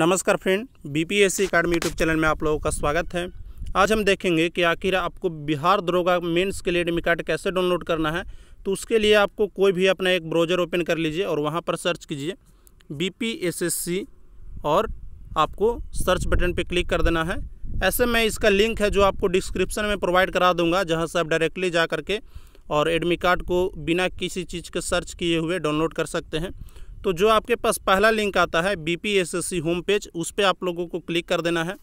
नमस्कार friend BPSC academy YouTube channel में आप लोगों का स्वागत है आज हम देखेंगे कि आखिर आपको बिहार दरोगा मेंस के लिए एडमिट कार्ड कैसे डाउनलोड करना है तो उसके लिए आपको कोई भी अपना एक ब्राउज़र ओपन कर लीजिए और वहाँ पर सर्च कीजिए बी और आपको सर्च बटन पर क्लिक कर देना है ऐसे में इसका लिंक है जो आपको डिस्क्रिप्शन में प्रोवाइड करा दूँगा जहाँ से आप डायरेक्टली जा करके और एडमिट कार्ड को बिना किसी चीज़ के सर्च किए हुए डाउनलोड कर सकते हैं तो जो आपके पास पहला लिंक आता है B P S S C home page उस पर आप लोगों को क्लिक कर देना है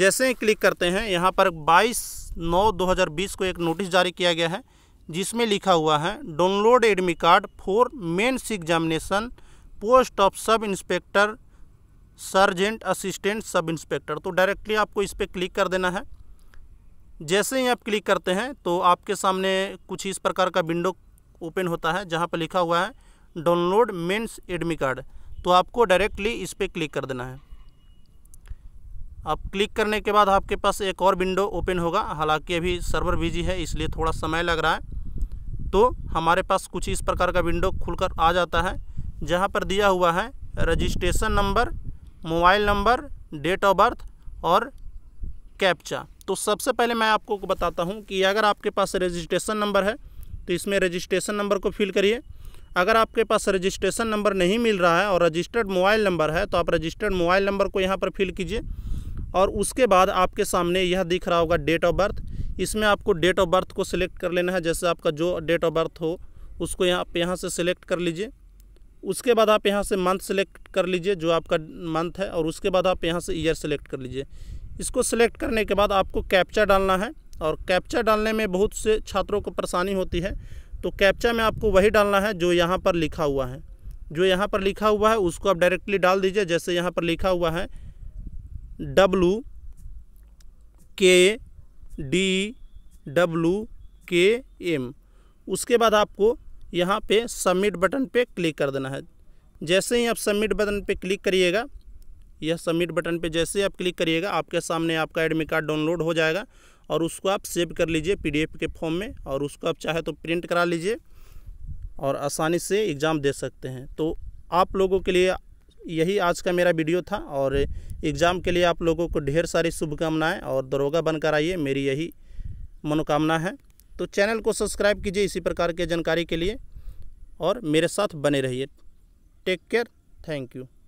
जैसे ही क्लिक करते हैं यहाँ पर 22 नौ 2020 को एक नोटिस जारी किया गया है जिसमें लिखा हुआ है download admit card for mains examination post of sub inspector sergeant assistant sub inspector तो डायरेक्टली आपको इस पर क्लिक कर देना है जैसे ही आप क्लिक करते हैं तो आपके सामने कुछ इस प्रकार का विंडो ओपन होता है जहाँ पर लिखा हुआ है डाउनलोड मेंस एडमी कार्ड तो आपको डायरेक्टली इस पर क्लिक कर देना है आप क्लिक करने के बाद आपके पास एक और विंडो ओपन होगा हालांकि अभी सर्वर बिजी है इसलिए थोड़ा समय लग रहा है तो हमारे पास कुछ इस प्रकार का विंडो खुलकर आ जाता है जहाँ पर दिया हुआ है registration number mobile number date of birth और कैप्चा तो सबसे पहले मैं आपको बताता हूँ कि अगर आपके पास रजिस्ट्रेशन नंबर है तो इसमें रजिस्ट्रेशन नंबर को फिल करिए अगर आपके पास रजिस्ट्रेशन नंबर नहीं मिल रहा है और रजिस्टर्ड मोबाइल नंबर है तो आप रजिस्टर्ड मोबाइल नंबर को यहाँ पर फिल कीजिए और उसके बाद आपके सामने यह दिख रहा होगा डेट ऑफ बर्थ इसमें आपको डेट ऑफ बर्थ को सिलेक्ट कर लेना है जैसे आपका जो डेट ऑफ बर्थ हो उसको यहाँ आप यहाँ से सिलेक्ट कर लीजिए उसके बाद आप यहाँ से मंथ सेलेक्ट कर लीजिए जो आपका मंथ है और उसके बाद आप यहाँ से ईयर सेलेक्ट कर लीजिए इसको सिलेक्ट करने के बाद आपको कैप्चा डालना है और कैप्चा डालने में बहुत से छात्रों को परेशानी होती है तो कैप्चा में आपको वही डालना है जो यहाँ पर लिखा हुआ है जो यहाँ पर लिखा हुआ है उसको आप डायरेक्टली डाल दीजिए जैसे यहाँ पर लिखा हुआ है डब्लू के डी डब्लू के एम उसके बाद आपको यहाँ पे सबमिट बटन पे क्लिक कर देना है जैसे ही आप सबमिट बटन पे क्लिक करिएगा यह सबमिट बटन पे जैसे ही आप क्लिक करिएगा आपके सामने आपका एडमिट कार्ड डाउनलोड हो जाएगा और उसको आप सेव कर लीजिए पीडीएफ के फॉर्म में और उसको आप चाहे तो प्रिंट करा लीजिए और आसानी से एग्ज़ाम दे सकते हैं तो आप लोगों के लिए यही आज का मेरा वीडियो था और एग्ज़ाम के लिए आप लोगों को ढेर सारी शुभकामनाएँ और दरोगा बनकर आइए मेरी यही मनोकामना है तो चैनल को सब्सक्राइब कीजिए इसी प्रकार के जानकारी के लिए और मेरे साथ बने रहिए टेक केयर थैंक यू